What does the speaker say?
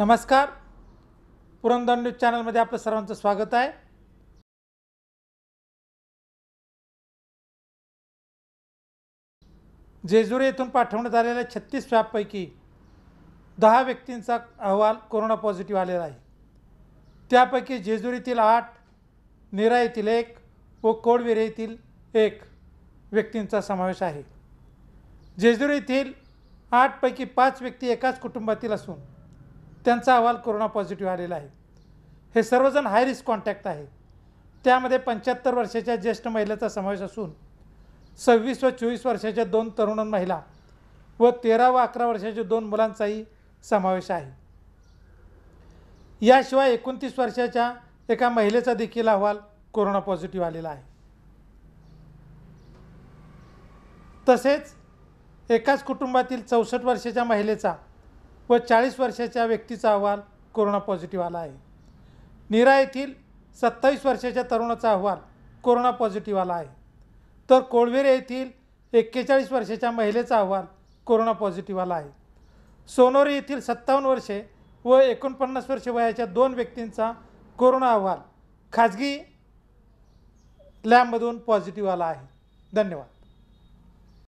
नमस्कार पुरंदर न्यूज चॅनलमध्ये आपलं सर्वांचं स्वागत आहे जेजुरी येथून पाठवण्यात आलेल्या छत्तीस स्वॅबपैकी दहा व्यक्तींचा अहवाल कोरोना पॉझिटिव्ह आलेला आहे त्यापैकी जेजुरीतील आठ नेरा येथील एक व कोडविरे येथील एक व्यक्तींचा समावेश आहे जेजुरीतील आठपैकी पाच व्यक्ती एकाच कुटुंबातील असून त्यांचा अहवाल कोरोना पॉझिटिव्ह आलेला आहे हे सर्वजण हाय रिस्क कॉन्टॅक्ट आहे त्यामध्ये पंच्याहत्तर वर्षाच्या ज्येष्ठ महिलेचा समावेश असून सव्वीस व चोवीस वर्षाच्या दोन तरुण महिला व तेरा व अकरा वर्षाच्या दोन मुलांचाही समावेश आहे याशिवाय एकोणतीस वर्षाच्या एका महिलेचा देखील अहवाल कोरोना पॉझिटिव्ह आलेला आहे तसेच एकाच कुटुंबातील चौसष्ट वर्षाच्या महिलेचा व चाळीस वर्षाच्या व्यक्तीचा अहवाल कोरोना पॉझिटिव्ह आला आहे निरा येथील सत्तावीस वर्षाच्या तरुणाचा अहवाल कोरोना पॉझिटिव्ह आला आहे तर कोळवेरे येथील एक्केचाळीस वर्षाच्या महिलेचा अहवाल कोरोना पॉझिटिव्ह आला आहे सोनोरी येथील सत्तावन्न वर्षे व एकोणपन्नास वर्षे वयाच्या दोन व्यक्तींचा कोरोना अहवाल खाजगी लॅबमधून पॉझिटिव्ह आला आहे धन्यवाद